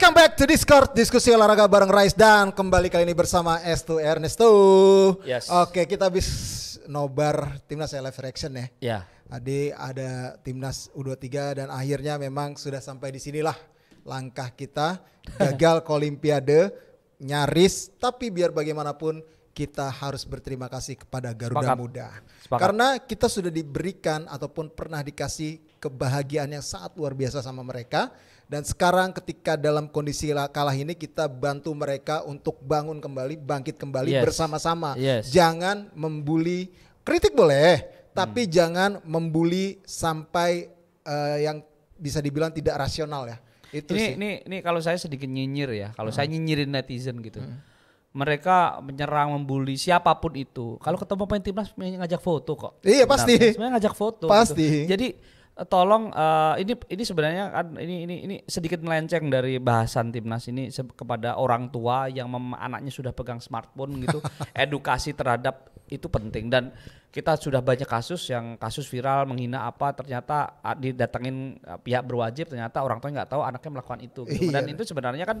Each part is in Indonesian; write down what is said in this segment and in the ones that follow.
Welcome back to Discord diskusi olahraga bareng Rais dan kembali kali ini bersama S2 Ernesto. Yes. Oke, kita habis nobar timnas live reaction ya. Ya. Yeah. Adi ada timnas U23 dan akhirnya memang sudah sampai di sinilah langkah kita gagal ke olimpiade nyaris tapi biar bagaimanapun kita harus berterima kasih kepada Garuda Spakat. Muda. Spakat. Karena kita sudah diberikan ataupun pernah dikasih kebahagiaan yang sangat luar biasa sama mereka dan sekarang ketika dalam kondisi kalah ini kita bantu mereka untuk bangun kembali, bangkit kembali yes. bersama-sama. Yes. Jangan membuli, kritik boleh, tapi hmm. jangan membuli sampai uh, yang bisa dibilang tidak rasional ya. Itu ini sih. ini ini kalau saya sedikit nyinyir ya, kalau hmm. saya nyinyirin netizen gitu. Hmm mereka menyerang, membuli siapapun itu. Kalau ketemu pemain timnas ngajak foto kok. Iya pasti. Sebenarnya ngajak foto. Gitu. Pasti. Gitu. Jadi eh, tolong uh, ini ini sebenarnya kan ini ini ini sedikit melenceng dari bahasan timnas ini kepada orang tua yang mem anaknya sudah pegang smartphone gitu. edukasi terhadap itu penting dan kita sudah banyak kasus yang kasus viral menghina apa ternyata ah, didatengin ah, pihak berwajib ternyata orang tua nggak tahu anaknya melakukan itu. Gitu. Iya. Dan itu sebenarnya kan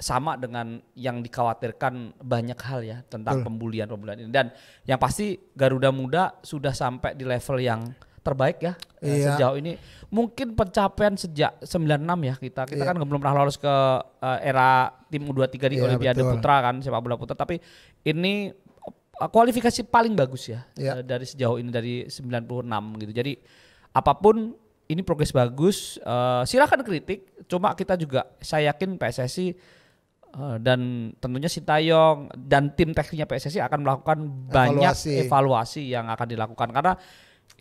sama dengan yang dikhawatirkan banyak hal ya tentang pembulian-pembulian ini dan yang pasti Garuda Muda sudah sampai di level yang terbaik ya eh, iya. sejauh ini mungkin pencapaian sejak 96 ya kita kita iya. kan belum pernah lolos ke uh, era tim U23 di iya, Olimpiade betul. Putra kan sepak bola putra tapi ini eh, kualifikasi paling bagus ya iya. uh, dari sejauh ini dari 96 gitu jadi apapun ini progres bagus uh, silahkan kritik cuma kita juga saya yakin PSSI Eh, dan tentunya Sintayong dan tim tekniknya PSSI akan melakukan banyak evaluasi, evaluasi yang akan dilakukan karena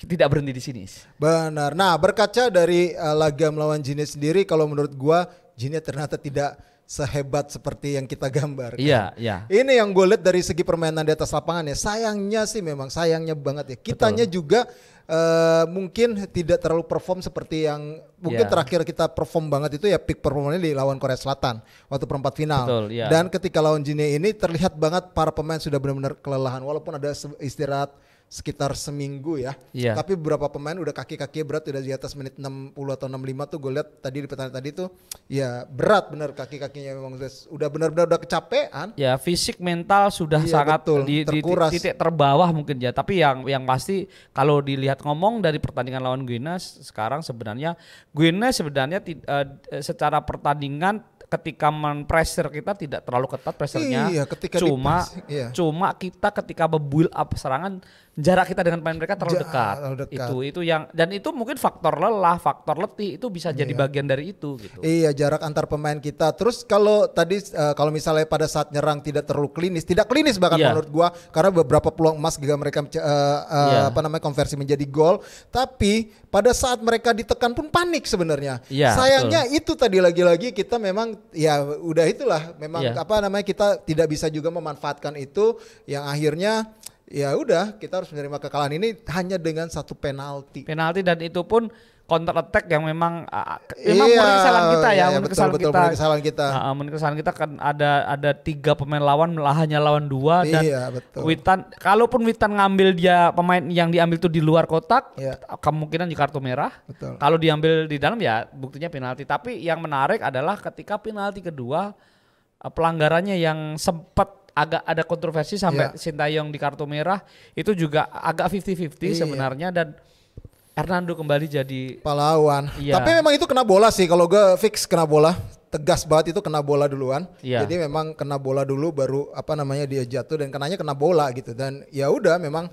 tidak berhenti di sini. Benar. Nah, berkaca dari uh, laga melawan Jinis sendiri kalau menurut gua jinnya ternyata tidak sehebat seperti yang kita gambar. Iya, iya. Ini yang gue lihat dari segi permainan di atas lapangan ya. Sayangnya sih memang sayangnya banget ya. Kitanya Betul. juga uh, mungkin tidak terlalu perform seperti yang mungkin yeah. terakhir kita perform banget itu ya peak performanya di lawan Korea Selatan waktu perempat final. Betul, yeah. Dan ketika lawan Jinnya ini terlihat banget para pemain sudah benar-benar kelelahan walaupun ada istirahat sekitar seminggu ya. Yeah. Tapi beberapa pemain udah kaki-kaki berat udah di atas menit 60 atau 65 tuh gue lihat tadi di pertandingan tadi tuh ya berat bener kaki-kakinya memang udah benar-benar udah kecapean. Ya fisik mental sudah yeah, sangat betul, di, di titik terbawah mungkin ya. Tapi yang yang pasti kalau dilihat ngomong dari pertandingan lawan Guinea sekarang sebenarnya Guinea sebenarnya uh, secara pertandingan ketika men pressure kita tidak terlalu ketat pressernya. Iya, cuma iya. cuma kita ketika build up serangan jarak kita dengan pemain mereka terlalu dekat. terlalu dekat. Itu itu yang dan itu mungkin faktor lelah, faktor letih itu bisa jadi iya. bagian dari itu gitu. Iya, jarak antar pemain kita. Terus kalau tadi uh, kalau misalnya pada saat nyerang tidak terlalu klinis, tidak klinis bahkan iya. menurut gua karena beberapa peluang emas juga mereka uh, uh, iya. apa namanya konversi menjadi gol, tapi pada saat mereka ditekan pun panik sebenarnya. Iya, Sayangnya betul. itu tadi lagi-lagi kita memang ya udah itulah memang iya. apa namanya kita tidak bisa juga memanfaatkan itu yang akhirnya ya udah kita harus menerima kekalahan ini hanya dengan satu penalti. Penalti dan itu pun counter attack yang memang iya, memang iya, kesalahan kita ya, iya, betul, kesalahan betul, kita. kesalahan kita. Nah, kesalahan kita kan ada ada tiga pemain lawan hanya lawan dua dan iya, betul. Witan kalaupun Witan ngambil dia pemain yang diambil itu di luar kotak iya. kemungkinan di kartu merah. Betul. Kalau diambil di dalam ya buktinya penalti. Tapi yang menarik adalah ketika penalti kedua eh, pelanggarannya yang sempat agak ada kontroversi sampai iya. yeah. Sintayong di kartu merah itu juga agak 50-50 yeah. sebenarnya dan Hernando kembali jadi pahlawan. Yeah. Tapi memang itu kena bola sih kalau gue fix kena bola tegas banget itu kena bola duluan. Yeah. Jadi memang kena bola dulu baru apa namanya dia jatuh dan kenanya kena bola gitu dan ya udah memang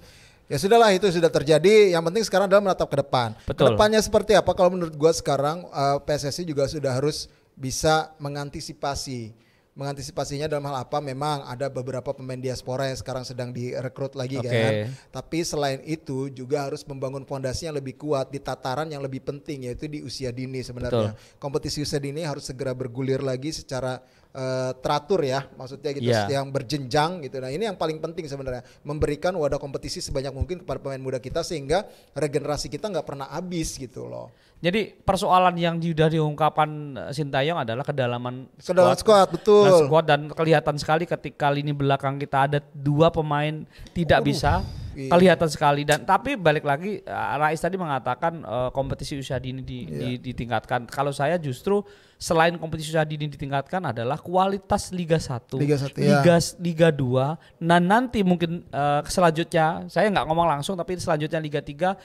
ya sudahlah itu sudah terjadi. Yang penting sekarang adalah menatap ke depan. Betul. Kedepannya seperti apa? Kalau menurut gue sekarang uh, eh, PSSI juga sudah harus bisa mengantisipasi mengantisipasinya dalam hal apa memang ada beberapa pemain diaspora yang sekarang sedang direkrut lagi okay. kan tapi selain itu juga harus membangun fondasi yang lebih kuat di tataran yang lebih penting yaitu di usia dini sebenarnya Betul. kompetisi usia dini harus segera bergulir lagi secara uh, teratur ya, maksudnya gitu yeah. yang berjenjang gitu. Nah, ini yang paling penting sebenarnya memberikan wadah kompetisi sebanyak mungkin kepada pemain muda kita sehingga regenerasi kita nggak pernah habis gitu loh. Jadi persoalan yang sudah diungkapkan eh, Sintayong adalah kedalaman kedalaman squad, squad nah, betul. Dan squad dan kelihatan sekali ketika lini belakang kita ada dua pemain tidak Aduh. bisa Iya. Kelihatan sekali dan tapi balik lagi eh, Rais tadi mengatakan uh, kompetisi usia dini di, iya. di, ditingkatkan. Kalau saya justru selain kompetisi usia dini ditingkatkan adalah kualitas Liga 1, Liga 1, iya. Liga ya. Liga 2 nah, nanti mungkin uh, selanjutnya saya nggak ngomong langsung tapi selanjutnya Liga 3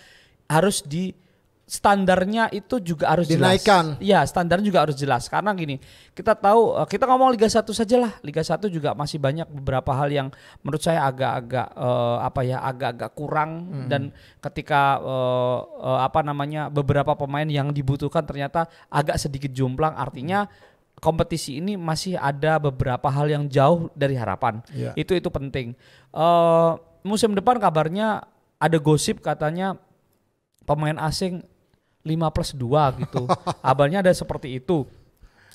harus di standarnya itu juga harus dinaikkan. Jelas. Ya, standar juga harus jelas karena gini, kita tahu eh, kita ngomong Liga 1 saja lah. Liga 1 juga masih banyak beberapa hal yang menurut saya agak-agak uh, apa ya, agak-agak kurang hmm. dan ketika uh, uh, apa namanya beberapa pemain yang dibutuhkan ternyata agak sedikit jomplang artinya kompetisi ini masih ada beberapa hal yang jauh dari harapan. Yeah. Itu itu penting. Uh, musim depan kabarnya ada gosip katanya pemain asing 5 plus 2 gitu. Abalnya ada seperti itu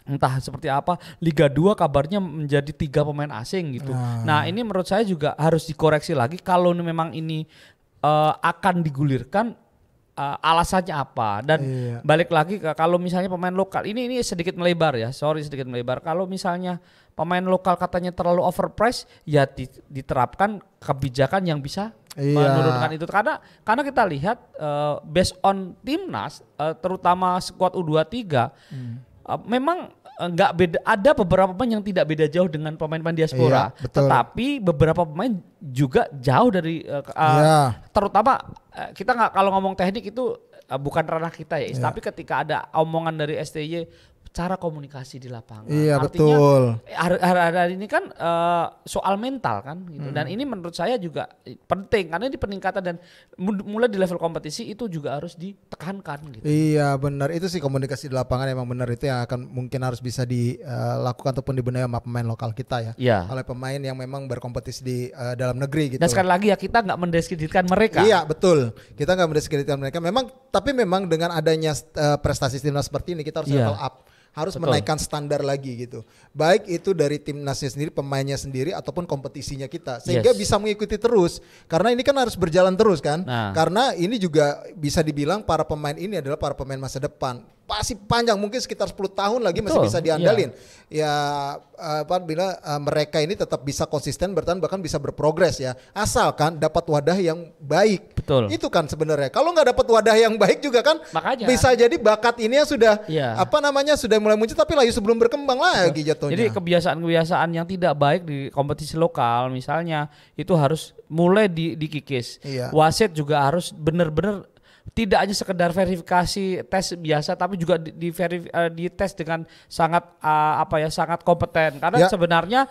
entah seperti apa Liga 2 kabarnya menjadi tiga pemain asing gitu. Nah. nah, ini menurut saya juga harus dikoreksi lagi kalau memang ini uh, akan digulirkan uh, alasannya apa dan iya. balik lagi ke kalau misalnya pemain lokal ini ini sedikit melebar ya. Sorry sedikit melebar. Kalau misalnya pemain lokal katanya terlalu overpriced ya diterapkan kebijakan yang bisa iya. menurunkan itu karena karena kita lihat uh, based on timnas uh, terutama skuad U23 hmm. uh, memang nggak beda ada beberapa pemain yang tidak beda jauh dengan pemain-pemain iya, diaspora iya, betul. tetapi beberapa pemain juga jauh dari uh, iya. terutama uh, kita nggak kalau ngomong teknik itu bukan ranah kita ya iya. tapi ketika ada omongan dari STY cara komunikasi di lapangan. Iya Artinya, betul. Hari-hari ini kan uh, soal mental kan, gitu. hmm. dan ini menurut saya juga penting karena di peningkatan dan mulai di level kompetisi itu juga harus ditekankan. Gitu. Iya benar itu sih komunikasi di lapangan emang benar itu yang akan mungkin harus bisa dilakukan eh, ataupun dibenahi sama pemain lokal kita ya. Iya. Oleh pemain yang memang berkompetisi di uh, dalam negeri gitu. Dan sekali lagi ya kita nggak mendiskreditkan mereka. Iya betul. Kita nggak mendiskreditkan mereka. Memang tapi memang dengan adanya uh, prestasi timnas seperti ini kita harus yeah. level up harus Betul. menaikkan standar lagi gitu. Baik itu dari timnasnya sendiri, pemainnya sendiri ataupun kompetisinya kita sehingga yes. bisa mengikuti terus. Karena ini kan harus berjalan terus kan? Nah. Karena ini juga bisa dibilang para pemain ini adalah para pemain masa depan pasti panjang mungkin sekitar 10 tahun lagi Betul, masih bisa diandalin. Ya, ya apa bila uh, mereka ini tetap bisa konsisten bertahan bahkan bisa berprogres ya. Asalkan dapat wadah yang baik. Betul. Itu kan sebenarnya. Kalau nggak dapat wadah yang baik juga kan Makanya. bisa jadi bakat ini yang sudah ya. apa namanya sudah mulai muncul tapi lagi sebelum berkembang lagi jatuhnya. Jadi kebiasaan-kebiasaan yang tidak baik di kompetisi lokal misalnya itu harus mulai di, dikikis. Iya. Wasit juga harus benar-benar tidak hanya sekedar verifikasi tes biasa tapi juga di, di, verif, uh, eh, di tes dengan sangat uh, apa ya sangat kompeten karena ya. sebenarnya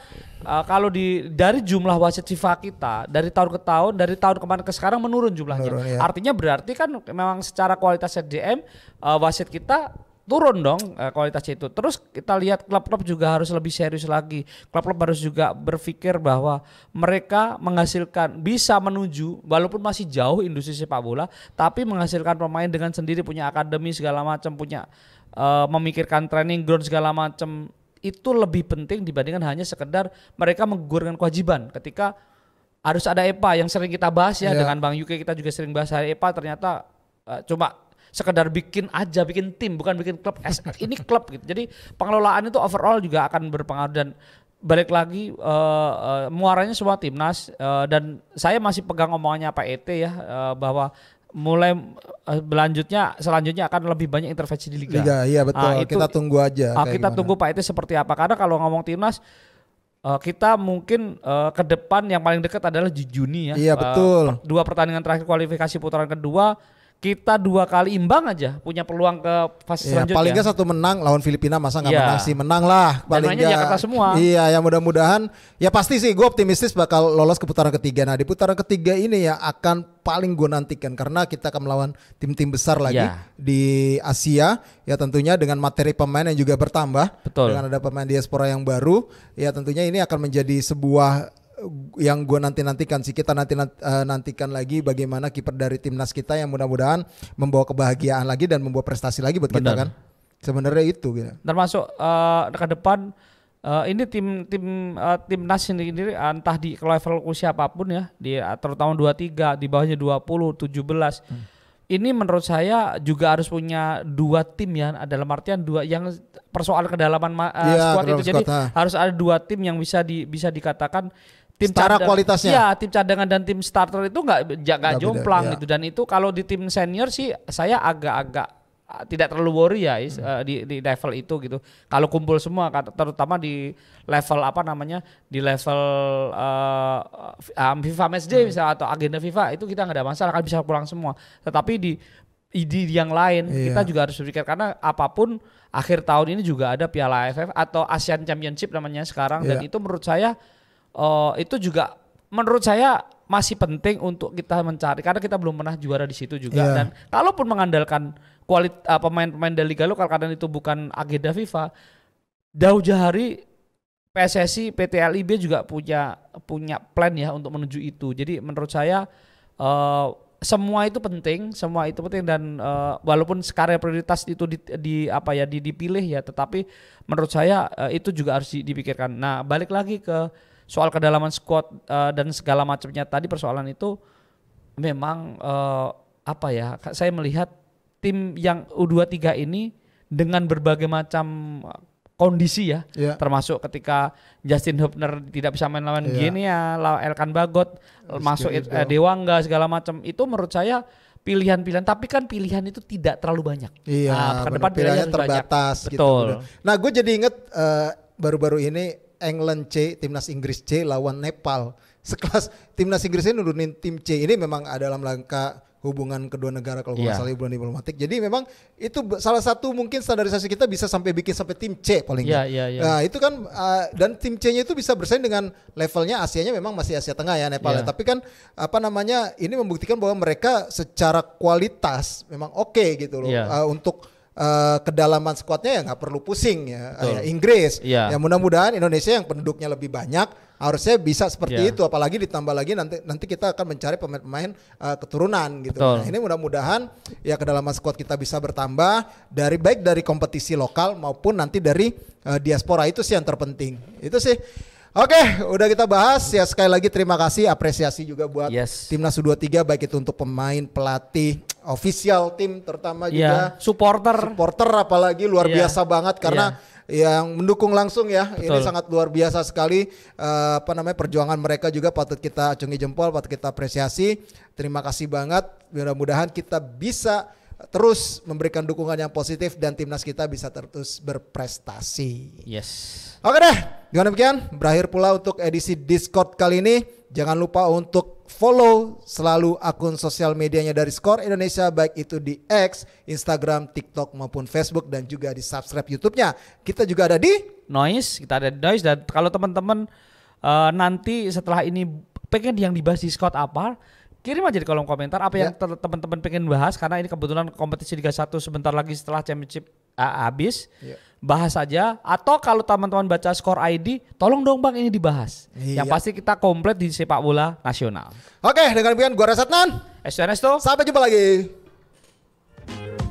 uh, kalau di dari jumlah wasit FIFA kita dari tahun ke tahun dari tahun kemarin ke sekarang menurun jumlahnya menurun, ya. artinya berarti kan memang secara kualitas SDM uh, wasit kita turun dong eh, kualitas itu. Terus kita lihat klub-klub juga harus lebih serius lagi. Klub-klub harus juga berpikir bahwa mereka menghasilkan bisa menuju walaupun masih jauh industri sepak bola, tapi menghasilkan pemain dengan sendiri punya akademi segala macam, punya uh, memikirkan training ground segala macam itu lebih penting dibandingkan hanya sekedar mereka menggugurkan kewajiban ketika harus ada EPA yang sering kita bahas ya ya. dengan Bang Yuke kita juga sering bahas hari EPA ternyata uh, cuma sekedar bikin aja bikin tim bukan bikin klub ini klub gitu jadi pengelolaan itu overall juga akan berpengaruh dan balik lagi uh, uh, muaranya semua timnas uh, dan saya masih pegang omongannya Pak ET ya uh, bahwa mulai uh, berlanjutnya selanjutnya akan lebih banyak intervensi di liga. Liga, iya betul. Uh, itu, kita tunggu aja. Uh, kita gimana. tunggu Pak ET seperti apa karena kalau ngomong timnas Uh, kita mungkin uh, ke depan yang paling dekat adalah di Juni ya. Iya betul. Uh, dua pertandingan terakhir kualifikasi putaran kedua kita dua kali imbang aja punya peluang ke fase ya, selanjutnya. Paling nggak satu menang lawan Filipina masa nggak ya. menang sih menang lah paling nggak. Jakarta semua. Iya ya mudah-mudahan ya pasti sih gue optimistis bakal lolos ke putaran ketiga. Nah di putaran ketiga ini ya akan paling gue nantikan karena kita akan melawan tim-tim besar lagi ya. di Asia ya tentunya dengan materi pemain yang juga bertambah Betul. dengan ada pemain diaspora yang baru ya tentunya ini akan menjadi sebuah yang gue nanti nantikan sih kita nanti eh, nantikan lagi bagaimana kiper dari timnas kita yang mudah-mudahan membawa kebahagiaan lagi dan membawa prestasi lagi buat Bener. kita kan sebenarnya itu gitu. termasuk uh, ke depan uh, ini tim tim uh, timnas ini, ini entah di level usia apapun ya di terutama tiga di bawahnya dua puluh tujuh belas ini menurut saya juga harus punya dua tim ya dalam artian dua yang persoal kedalaman uh, ya, squad itu jadi ha. harus ada dua tim yang bisa di bisa dikatakan tim cara kualitasnya. Ya, tim cadangan dan tim starter itu nggak nggak jomplang beda, ya. gitu dan itu kalau di tim senior sih saya agak-agak ah, tidak terlalu worry ya hmm. Eh, di di level itu gitu. Kalau kumpul semua terutama di level apa namanya? di level uh, FIFA matchday hmm. misalnya atau agenda FIFA itu kita nggak ada masalah kan bisa pulang semua. Tetapi di ide yang lain iya. kita juga harus berpikir karena apapun akhir tahun ini juga ada Piala AFF atau Asian Championship namanya sekarang iya. dan itu menurut saya uh, itu juga menurut saya masih penting untuk kita mencari karena kita belum pernah juara di situ juga yeah. dan kalaupun mengandalkan kualitas uh, eh, pemain-pemain dari Liga lokal karena itu bukan agenda FIFA Dau Jahari PSSI PT LIB juga punya punya plan ya untuk menuju itu jadi menurut saya uh, semua itu penting semua itu penting dan uh, walaupun sekarang prioritas itu di, di apa ya di, dipilih ya tetapi menurut saya uh, itu juga harus dipikirkan nah balik lagi ke soal kedalaman squad uh, dan segala macamnya tadi persoalan itu memang uh, apa ya saya melihat tim yang U23 ini dengan berbagai macam kondisi ya, yeah. termasuk ketika Justin Hubner tidak bisa main lawan yeah. ya lawan Elkan Bagot, masuk eh, Dewangga segala macam itu menurut saya pilihan-pilihan tapi kan pilihan itu tidak terlalu banyak. Iya, ah, gitu, nah, depan pilihannya terbatas banyak. gitu. Nah, gue jadi inget baru-baru uh, baru -baru ini England C, timnas Inggris C lawan Nepal. Sekelas timnas Inggris ini nurunin tim C. Ini memang ada dalam langkah hubungan kedua negara kalau yeah. salah hubungan diplomatik. Jadi memang itu salah satu mungkin standarisasi kita bisa sampai bikin sampai tim C paling yeah, yeah, yeah. Nah, itu kan uh, dan tim C-nya itu bisa bersaing dengan levelnya Asia-nya memang masih Asia Tengah ya Nepal yeah. Iya. Tapi kan apa namanya ini membuktikan bahwa mereka secara kualitas memang oke okay gitu loh yeah. Iya. uh, untuk uh, kedalaman skuadnya ya nggak perlu pusing ya. uh, Inggris. Ya, ya mudah-mudahan Indonesia yang penduduknya lebih banyak harusnya bisa seperti yeah. itu apalagi ditambah lagi nanti nanti kita akan mencari pemain-pemain uh, keturunan gitu. Nah, ini mudah-mudahan ya kedalaman squad kita bisa bertambah dari baik dari kompetisi lokal maupun nanti dari uh, diaspora itu sih yang terpenting. Itu sih Oke, udah kita bahas ya sekali lagi terima kasih apresiasi juga buat yes. timnas U23 baik itu untuk pemain, pelatih, official tim terutama yeah. juga supporter supporter apalagi luar yeah. biasa banget karena yeah yang mendukung langsung ya. Betul. Ini sangat luar biasa sekali uh, apa namanya perjuangan mereka juga patut kita acungi jempol, patut kita apresiasi. Terima kasih banget. Mudah-mudahan kita bisa terus memberikan dukungan yang positif dan timnas kita bisa terus berprestasi. Yes. Oke deh, dengan demikian berakhir pula untuk edisi Discord kali ini. Jangan lupa untuk follow selalu akun sosial medianya dari Skor Indonesia baik itu di X, Instagram, TikTok maupun Facebook dan juga di subscribe YouTube-nya. Kita juga ada di Noise, kita ada di Noise dan kalau teman-teman uh, nanti setelah ini pengen yang dibahas di Scott apa kirim aja di kolom komentar apa ya. yang teman-teman pengen bahas karena ini kebetulan kompetisi Liga 1 sebentar lagi setelah championship uh, habis. Ya. Bahas aja atau kalau teman-teman baca skor ID, tolong dong Bang ini dibahas. Ya. Yang iya. pasti kita komplit di sepak bola nasional. Oke, dengan demikian gua SNS tuh. Sampai jumpa lagi.